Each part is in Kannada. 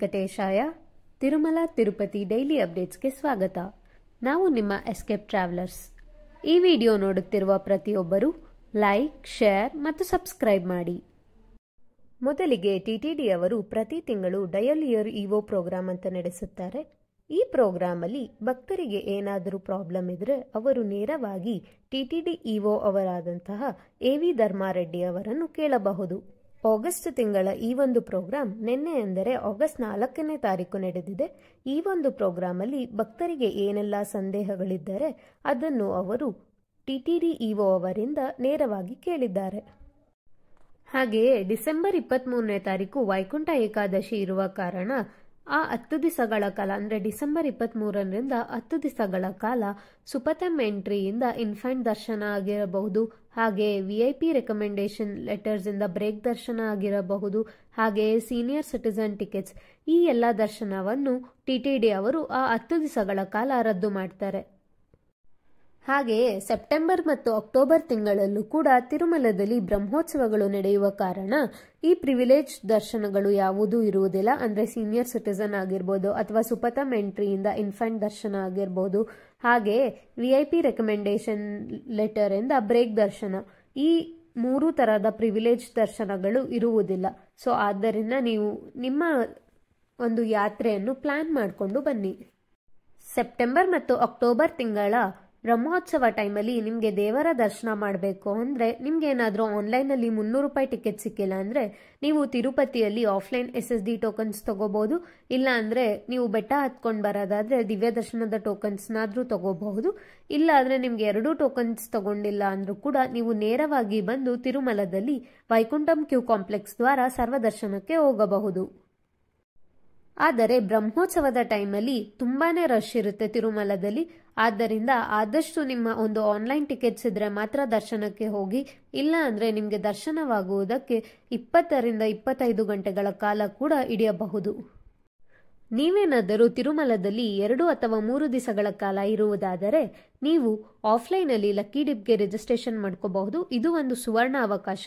ವೆಂಕಟೇಶಾಯ ತಿರುಮಲ ತಿರುಪತಿ ಡೈಲಿ ಅಪ್ಡೇಟ್ಸ್ಗೆ ಸ್ವಾಗತ ನಾವು ನಿಮ್ಮ ಎಸ್ಕೇಪ್ ಟ್ರಾವೆಲರ್ಸ್ ಈ ವಿಡಿಯೋ ನೋಡುತ್ತಿರುವ ಪ್ರತಿಯೊಬ್ಬರು ಲೈಕ್ ಶೇರ್ ಮತ್ತು ಸಬ್ಸ್ಕ್ರೈಬ್ ಮಾಡಿ ಮೊದಲಿಗೆ ಟಿಟಿಡಿ ಅವರು ಪ್ರತಿ ತಿಂಗಳು ಡಯಲ್ ಇಯರ್ ಇಒ ಪ್ರೋಗ್ರಾಂ ಅಂತ ನಡೆಸುತ್ತಾರೆ ಈ ಅಲ್ಲಿ ಭಕ್ತರಿಗೆ ಏನಾದರೂ ಪ್ರಾಬ್ಲಮ್ ಇದ್ರೆ ಅವರು ನೇರವಾಗಿ ಟಿಟಿಡಿ ಇಒ ಅವರಾದಂತಹ ಎ ವಿ ಧರ್ಮಾರೆಡ್ಡಿ ಅವರನ್ನು ಕೇಳಬಹುದು ಆಗಸ್ಟ್ ತಿಂಗಳ ಈ ಒಂದು ಪ್ರೋಗ್ರಾಂ ನಿನ್ನೆ ಅಂದರೆ ಆಗಸ್ಟ್ ನಾಲ್ಕನೇ ತಾರೀಕು ನಡೆದಿದೆ ಈ ಒಂದು ಅಲ್ಲಿ ಭಕ್ತರಿಗೆ ಏನೆಲ್ಲ ಸಂದೇಹಗಳಿದ್ದರೆ ಅದನ್ನು ಅವರು ಟಿಟಿಡಿ ಇಒ ಅವರಿಂದ ನೇರವಾಗಿ ಕೇಳಿದ್ದಾರೆ ಹಾಗೆಯೇ ಡಿಸೆಂಬರ್ ಇಪ್ಪತ್ತ್ ತಾರೀಕು ವೈಕುಂಠ ಏಕಾದಶಿ ಇರುವ ಕಾರಣ ಆ ಹತ್ತು ದಿವಸಗಳ ಕಾಲ ಅಂದರೆ ಡಿಸೆಂಬರ್ ಇಪ್ಪತ್ತ್ ಮೂರರಿಂದ ಹತ್ತು ದಿವಸಗಳ ಕಾಲ ಸುಪಥಮ್ ಎಂಟ್ರಿಯಿಂದ ಇನ್ಫ್ಯಾಂಟ್ ದರ್ಶನ ಆಗಿರಬಹುದು ಹಾಗೆ V I P recommendation letters ಇಂದ ಬ್ರೇಕ್ ದರ್ಶನ ಆಗಿರಬಹುದು ಹಾಗೆ ಸೀನಿಯರ್ ಸಿಟಿಸನ್ ಟಿಕೆಟ್ಸ್ ಈ ಎಲ್ಲ ದರ್ಶನವನ್ನು ಟಿಟಿಡಿ ಅವರು ಆ ಹತ್ತು ದಿವಸಗಳ ಕಾಲ ರದ್ದು ಮಾಡ್ತಾರೆ ಹಾಗೆಯೇ ಸೆಪ್ಟೆಂಬರ್ ಮತ್ತು ಅಕ್ಟೋಬರ್ ತಿಂಗಳಲ್ಲೂ ಕೂಡ ತಿರುಮಲದಲ್ಲಿ ಬ್ರಹ್ಮೋತ್ಸವಗಳು ನಡೆಯುವ ಕಾರಣ ಈ ಪ್ರಿವಿಲೇಜ್ ದರ್ಶನಗಳು ಯಾವುದೂ ಇರುವುದಿಲ್ಲ ಅಂದರೆ ಸೀನಿಯರ್ ಸಿಟಿಸನ್ ಆಗಿರ್ಬೋದು ಅಥವಾ ಸುಪತಮ್ ಎಂಟ್ರಿಯಿಂದ ಇನ್ಫೆಂಟ್ ದರ್ಶನ ಆಗಿರ್ಬೋದು ಹಾಗೆಯೇ V I P recommendation letter ಇಂದ ಬ್ರೇಕ್ ದರ್ಶನ ಈ ಮೂರು ತರಹದ ಪ್ರಿವಿಲೇಜ್ ದರ್ಶನಗಳು ಇರುವುದಿಲ್ಲ ಸೊ ಆದ್ದರಿಂದ ನೀವು ನಿಮ್ಮ ಒಂದು ಯಾತ್ರೆಯನ್ನು ಪ್ಲಾನ್ ಮಾಡಿಕೊಂಡು ಬನ್ನಿ ಸೆಪ್ಟೆಂಬರ್ ಮತ್ತು ಅಕ್ಟೋಬರ್ ತಿಂಗಳ ಬ್ರಹ್ಮೋತ್ಸವ ಟೈಮಲ್ಲಿ ನಿಮಗೆ ದೇವರ ದರ್ಶನ ಮಾಡಬೇಕು ಅಂದರೆ ನಿಮ್ಗೆ ಏನಾದರೂ ಆನ್ಲೈನಲ್ಲಿ ಮುನ್ನೂರು ರೂಪಾಯಿ ಟಿಕೆಟ್ ಸಿಕ್ಕಿಲ್ಲ ಅಂದರೆ ನೀವು ತಿರುಪತಿಯಲ್ಲಿ offline S S D tokens ತೊಗೋಬೋದು ಇಲ್ಲ ಅಂದರೆ ನೀವು ಬೆಟ್ಟ ಹತ್ಕೊಂಡು ಬರೋದಾದರೆ ದಿವ್ಯ ದರ್ಶನದ ಟೋಕನ್ಸ್ನಾದರೂ ತೊಗೋಬಹುದು ಇಲ್ಲ ಅಂದ್ರೆ ನಿಮಗೆ ಎರಡೂ ಟೋಕನ್ಸ್ ತೊಗೊಂಡಿಲ್ಲ ಅಂದರೂ ಕೂಡ ನೀವು ನೇರವಾಗಿ ಬಂದು ತಿರುಮಲದಲ್ಲಿ ವೈಕುಂಠಂ ಕ್ಯೂ ಕಾಂಪ್ಲೆಕ್ಸ್ ದ್ವಾರ ಸರ್ವದರ್ಶನಕ್ಕೆ ಹೋಗಬಹುದು ಆದರೆ ಬ್ರಹ್ಮೋತ್ಸವದ ಟೈಮಲ್ಲಿ ತುಂಬಾನೇ ರಶ್ ಇರುತ್ತೆ ತಿರುಮಲದಲ್ಲಿ ಆದ್ದರಿಂದ ಆದಷ್ಟು ನಿಮ್ಮ ಒಂದು ಆನ್ಲೈನ್ ಟಿಕೆಟ್ಸ್ ಇದ್ದರೆ ಮಾತ್ರ ದರ್ಶನಕ್ಕೆ ಹೋಗಿ ಇಲ್ಲ ಅಂದರೆ ನಿಮಗೆ ದರ್ಶನವಾಗುವುದಕ್ಕೆ ಇಪ್ಪತ್ತರಿಂದ ಇಪ್ಪತ್ತೈದು ಗಂಟೆಗಳ ಕಾಲ ಕೂಡ ಹಿಡಿಯಬಹುದು ನೀವೇನಾದರೂ ತಿರುಮಲದಲ್ಲಿ ಎರಡು ಅಥವಾ ಮೂರು ದಿವಸಗಳ ಕಾಲ ಇರುವುದಾದರೆ ನೀವು ಆಫ್ಲೈನಲ್ಲಿ ಲಕ್ಕಿ ಡಿಪ್ಗೆ ರಿಜಿಸ್ಟ್ರೇಷನ್ ಮಾಡ್ಕೋಬಹುದು ಇದು ಒಂದು ಸುವರ್ಣ ಅವಕಾಶ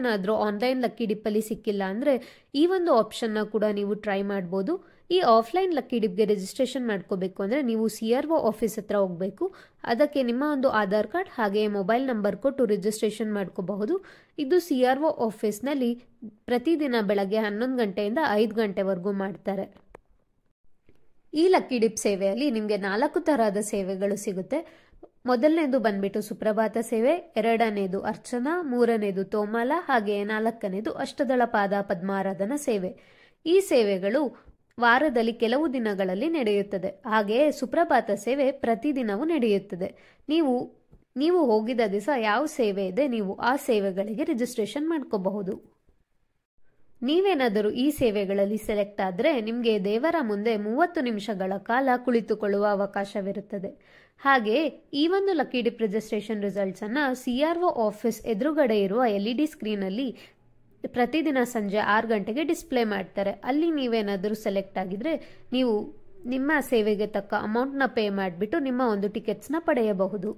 ಏನಾದರೂ ಆನ್ಲೈನ್ ಲಕ್ಕಿ ಡಿಪ್ಪಲ್ಲಿ ಸಿಕ್ಕಿಲ್ಲ ಅಂದರೆ ಈ ಒಂದು ಆಪ್ಷನ್ನ ಕೂಡ ನೀವು ಟ್ರೈ ಮಾಡಬಹುದು ಈ ಆಫ್ಲೈನ್ ಲಕ್ಕಿ ಡಿಪ್ಗೆ ರಿಜಿಸ್ಟ್ರೇಷನ್ ಮಾಡ್ಕೋಬೇಕು ಅಂದರೆ ನೀವು ಸಿ ಆರ್ ಒ ಆಫೀಸ್ ಹತ್ರ ಹೋಗಬೇಕು ಅದಕ್ಕೆ ನಿಮ್ಮ ಒಂದು ಆಧಾರ್ ಕಾರ್ಡ್ ಹಾಗೆ ಮೊಬೈಲ್ ನಂಬರ್ ಕೊಟ್ಟು ರಿಜಿಸ್ಟ್ರೇಷನ್ ಮಾಡ್ಕೋಬಹುದು ಇದು ಸಿ ಆರ್ ಒ ಆಫೀಸ್ನಲ್ಲಿ ಪ್ರತಿದಿನ ಬೆಳಗ್ಗೆ ಹನ್ನೊಂದು ಗಂಟೆಯಿಂದ ಐದು ಗಂಟೆವರೆಗೂ ಮಾಡ್ತಾರೆ ಈ ಲಕ್ಕಿ ಡಿಪ್ ಸೇವೆಯಲ್ಲಿ ನಿಮಗೆ ನಾಲ್ಕು ತರಹದ ಸೇವೆಗಳು ಸಿಗುತ್ತೆ ಮೊದಲನೇದು ಬಂದ್ಬಿಟ್ಟು ಸುಪ್ರಭಾತ ಸೇವೆ ಎರಡನೇದು ಅರ್ಚನಾ ಮೂರನೇದು ತೋಮಾಲ ಹಾಗೆ ನಾಲ್ಕನೇದು ಅಷ್ಟದಳ ಪಾದ ಪದ್ಮಾರಾಧನಾ ಸೇವೆ ಈ ಸೇವೆಗಳು ವಾರದಲ್ಲಿ ಕೆಲವು ದಿನಗಳಲ್ಲಿ ನಡೆಯುತ್ತದೆ ಹಾಗೆಯೇ ಸುಪ್ರಭಾತ ಸೇವೆ ಪ್ರತಿದಿನವೂ ನಡೆಯುತ್ತದೆ ನೀವು ನೀವು ಹೋಗಿದ ದಿವಸ ಯಾವ ಸೇವೆ ಇದೆ ನೀವು ಆ ಸೇವೆಗಳಿಗೆ ರಿಜಿಸ್ಟ್ರೇಷನ್ ಮಾಡ್ಕೋಬಹುದು ನೀವೇನಾದರೂ ಈ ಸೇವೆಗಳಲ್ಲಿ ಸೆಲೆಕ್ಟ್ ಆದರೆ ನಿಮಗೆ ದೇವರ ಮುಂದೆ ಮೂವತ್ತು ನಿಮಿಷಗಳ ಕಾಲ ಕುಳಿತುಕೊಳ್ಳುವ ಅವಕಾಶವಿರುತ್ತದೆ ಹಾಗೆ ಈ ಒಂದು ಲಕ್ಕಿ ಡಿಪ್ ರಿಜಿಸ್ಟ್ರೇಷನ್ ರಿಸಲ್ಟ್ಸನ್ನು ಸಿಆರ್ಒ ಆಫೀಸ್ ಎದುರುಗಡೆ ಇರುವ ಎಲ್ಇಡಿ ಸ್ಕ್ರೀನಲ್ಲಿ e ಪ್ರತಿದಿನ ಸಂಜೆ ಆರು ಗಂಟೆಗೆ ಡಿಸ್ಪ್ಲೇ ಮಾಡ್ತಾರೆ ಅಲ್ಲಿ ನೀವೇನಾದರೂ ಸೆಲೆಕ್ಟ್ ಆಗಿದ್ರೆ ನೀವು ನಿಮ್ಮ ಸೇವೆಗೆ ತಕ್ಕ ಅಮೌಂಟ್ನ ಪೇ ಮಾಡಿಬಿಟ್ಟು ನಿಮ್ಮ ಒಂದು ಟಿಕೆಟ್ಸ್ನ ಪಡೆಯಬಹುದು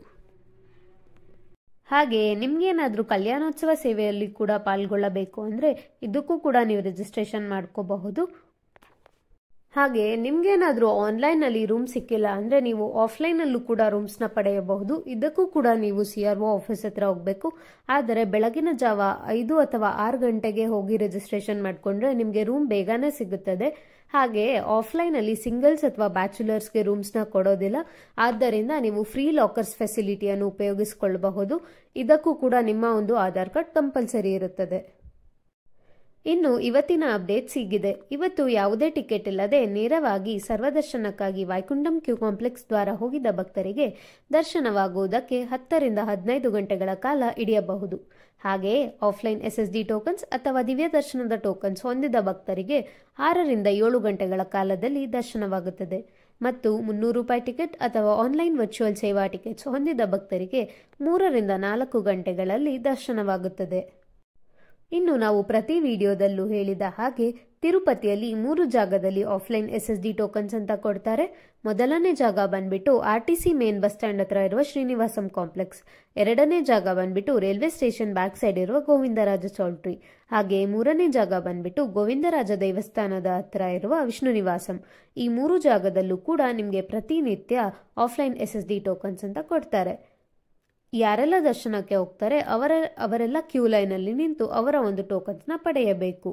ಹಾಗೆಯೇ ನಿಮಗೇನಾದರೂ ಕಲ್ಯಾಣೋತ್ಸವ ಸೇವೆಯಲ್ಲಿ ಕೂಡ ಪಾಲ್ಗೊಳ್ಳಬೇಕು ಅಂದರೆ ಇದಕ್ಕೂ ಕೂಡ ನೀವು ರಿಜಿಸ್ಟ್ರೇಷನ್ ಮಾಡ್ಕೋಬಹುದು ಹಾಗೆ ಆನ್ಲೈನ್ ಅಲ್ಲಿ ರೂಮ್ ಸಿಕ್ಕಿಲ್ಲ ಅಂದ್ರೆ ನೀವು ಆಫ್ಲೈನ್ ಅಲ್ಲೂ ಕೂಡ ರೂಮ್ಸ್ ನ ಪಡೆಯಬಹುದು ಇದಕ್ಕೂ ಕೂಡ ನೀವು ಸಿ ಆರ್ ಒ ಆಫೀಸ್ ಹತ್ರ ಹೋಗಬೇಕು ಆದರೆ ಬೆಳಗಿನ ಜಾವ ಐದು ಅಥವಾ ಆರು ಗಂಟೆಗೆ ಹೋಗಿ ರಿಜಿಸ್ಟ್ರೇಷನ್ ಮಾಡಿಕೊಂಡ್ರೆ ನಿಮಗೆ ರೂಮ್ ಬೇಗನೆ ಸಿಗುತ್ತದೆ ಹಾಗೆ ಆಫ್ಲೈನ್ ಅಲ್ಲಿ ಸಿಂಗಲ್ಸ್ ಅಥವಾ ಬ್ಯಾಚುಲರ್ಸ್ಗೆ ನ ಕೊಡೋದಿಲ್ಲ ಆದ್ದರಿಂದ ನೀವು ಫ್ರೀ ಲಾಕರ್ಸ್ ಫೆಸಿಲಿಟಿಯನ್ನು ಉಪಯೋಗಿಸಿಕೊಳ್ಳಬಹುದು ಇದಕ್ಕೂ ಕೂಡ ನಿಮ್ಮ ಒಂದು ಆಧಾರ್ ಕಾರ್ಡ್ ಕಂಪಲ್ಸರಿ ಇರುತ್ತದೆ ಇನ್ನು ಇವತ್ತಿನ ಅಪ್ಡೇಟ್ ಸಿಗಿದೆ ಇವತ್ತು ಯಾವುದೇ ಟಿಕೆಟ್ ಇಲ್ಲದೆ ನೇರವಾಗಿ ಸರ್ವದರ್ಶನಕ್ಕಾಗಿ ವೈಕುಂಠಂ ಕ್ಯೂ ಕಾಂಪ್ಲೆಕ್ಸ್ ದ್ವಾರ ಹೋಗಿದ ಭಕ್ತರಿಗೆ ದರ್ಶನವಾಗುವುದಕ್ಕೆ ಹತ್ತರಿಂದ ಹದಿನೈದು ಗಂಟೆಗಳ ಕಾಲ ಹಿಡಿಯಬಹುದು ಹಾಗೆಯೇ ಆಫ್ಲೈನ್ ಡಿ ಟೋಕನ್ಸ್ ಅಥವಾ ದಿವ್ಯ ದರ್ಶನದ ಟೋಕನ್ಸ್ ಹೊಂದಿದ ಭಕ್ತರಿಗೆ ಆರರಿಂದ ಏಳು ಗಂಟೆಗಳ ಕಾಲದಲ್ಲಿ ದರ್ಶನವಾಗುತ್ತದೆ ಮತ್ತು ಮುನ್ನೂರು ರೂಪಾಯಿ ಟಿಕೆಟ್ ಅಥವಾ ಆನ್ಲೈನ್ ವರ್ಚುವಲ್ ಸೇವಾ ಟಿಕೆಟ್ಸ್ ಹೊಂದಿದ ಭಕ್ತರಿಗೆ ಮೂರರಿಂದ ನಾಲ್ಕು ಗಂಟೆಗಳಲ್ಲಿ ದರ್ಶನವಾಗುತ್ತದೆ ಇನ್ನು ನಾವು ಪ್ರತಿ ವಿಡಿಯೋದಲ್ಲೂ ಹೇಳಿದ ಹಾಗೆ ತಿರುಪತಿಯಲ್ಲಿ ಮೂರು ಜಾಗದಲ್ಲಿ offline S S D tokens ಅಂತ ಕೊಡ್ತಾರೆ ಮೊದಲನೇ ಜಾಗ ಬಂದ್ಬಿಟ್ಟು R T C main bus stand ಹತ್ರ ಇರುವ ಶ್ರೀನಿವಾಸಂ ಕಾಂಪ್ಲೆಕ್ಸ್ ಎರಡನೇ ಜಾಗ ಬಂದ್ಬಿಟ್ಟು ರೈಲ್ವೆ ಸ್ಟೇಷನ್ ಬ್ಯಾಕ್ ಸೈಡ್ ಇರುವ ಗೋವಿಂದರಾಜ ಚೌಲ್ಟ್ರಿ ಹಾಗೆ ಮೂರನೇ ಜಾಗ ಬಂದ್ಬಿಟ್ಟು ಗೋವಿಂದರಾಜ ದೇವಸ್ಥಾನದ ಹತ್ರ ಇರುವ ವಿಷ್ಣು ನಿವಾಸಂ ಈ ಮೂರು ಜಾಗದಲ್ಲೂ ಕೂಡ ನಿಮಗೆ ಪ್ರತಿನಿತ್ಯ offline S S D tokens ಅಂತ ಕೊಡ್ತಾರೆ ಯಾರೆಲ್ಲ ದರ್ಶನಕ್ಕೆ ಹೋಗ್ತಾರೆ ಅವರ ಅವರೆಲ್ಲ ಕ್ಯೂ ಲೈನಲ್ಲಿ ನಿಂತು ಅವರ ಒಂದು ಟೋಕನ್ಸ್ನ ಪಡೆಯಬೇಕು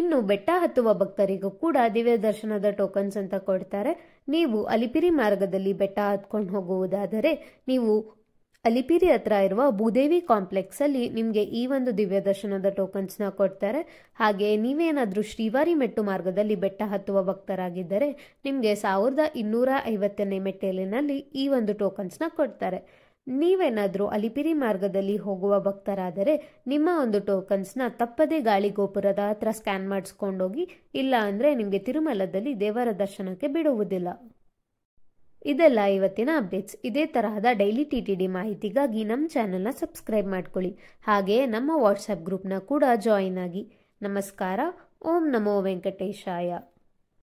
ಇನ್ನು ಬೆಟ್ಟ ಹತ್ತುವ ಭಕ್ತರಿಗೂ ಕೂಡ ದಿವ್ಯ ದರ್ಶನದ ಟೋಕನ್ಸ್ ಅಂತ ಕೊಡ್ತಾರೆ ನೀವು ಅಲಿಪಿರಿ ಮಾರ್ಗದಲ್ಲಿ ಬೆಟ್ಟ ಹತ್ಕೊಂಡು ಹೋಗುವುದಾದರೆ ನೀವು ಅಲಿಪಿರಿ ಹತ್ರ ಇರುವ ಭೂದೇವಿ ಕಾಂಪ್ಲೆಕ್ಸ್ ಅಲ್ಲಿ ನಿಮಗೆ ಈ ಒಂದು ದಿವ್ಯ ದರ್ಶನದ ಟೋಕನ್ಸ್ನ ಕೊಡ್ತಾರೆ ಹಾಗೆ ನೀವೇನಾದರೂ ಶ್ರೀವಾರಿ ಮೆಟ್ಟು ಮಾರ್ಗದಲ್ಲಿ ಬೆಟ್ಟ ಹತ್ತುವ ಭಕ್ತರಾಗಿದ್ದರೆ ನಿಮಗೆ ಸಾವಿರದ ಇನ್ನೂರ ಐವತ್ತನೇ ಮೆಟ್ಟಲಿನಲ್ಲಿ ಈ ಒಂದು ಟೋಕನ್ಸ್ನ ಕೊಡ್ತಾರೆ ನೀವೇನಾದರೂ ಅಲಿಪಿರಿ ಮಾರ್ಗದಲ್ಲಿ ಹೋಗುವ ಭಕ್ತರಾದರೆ ನಿಮ್ಮ ಒಂದು ಟೋಕನ್ಸ್ನ ತಪ್ಪದೇ ಗೋಪುರದ ಹತ್ರ ಸ್ಕ್ಯಾನ್ ಮಾಡಿಸ್ಕೊಂಡೋಗಿ ಇಲ್ಲ ಅಂದರೆ ನಿಮಗೆ ತಿರುಮಲದಲ್ಲಿ ದೇವರ ದರ್ಶನಕ್ಕೆ ಬಿಡುವುದಿಲ್ಲ ಇದೆಲ್ಲ ಇವತ್ತಿನ ಅಪ್ಡೇಟ್ಸ್ ಇದೇ ತರಹದ ಡೈಲಿ ಟಿ ಟಿ ಡಿ ಮಾಹಿತಿಗಾಗಿ ನಮ್ಮ ಚಾನೆಲ್ನ ಸಬ್ಸ್ಕ್ರೈಬ್ ಮಾಡ್ಕೊಳ್ಳಿ ಹಾಗೆಯೇ ನಮ್ಮ ವಾಟ್ಸಪ್ ಗ್ರೂಪ್ನ ಕೂಡ ಜಾಯಿನ್ ಆಗಿ ನಮಸ್ಕಾರ ಓಂ ನಮೋ ವೆಂಕಟೇಶಾಯ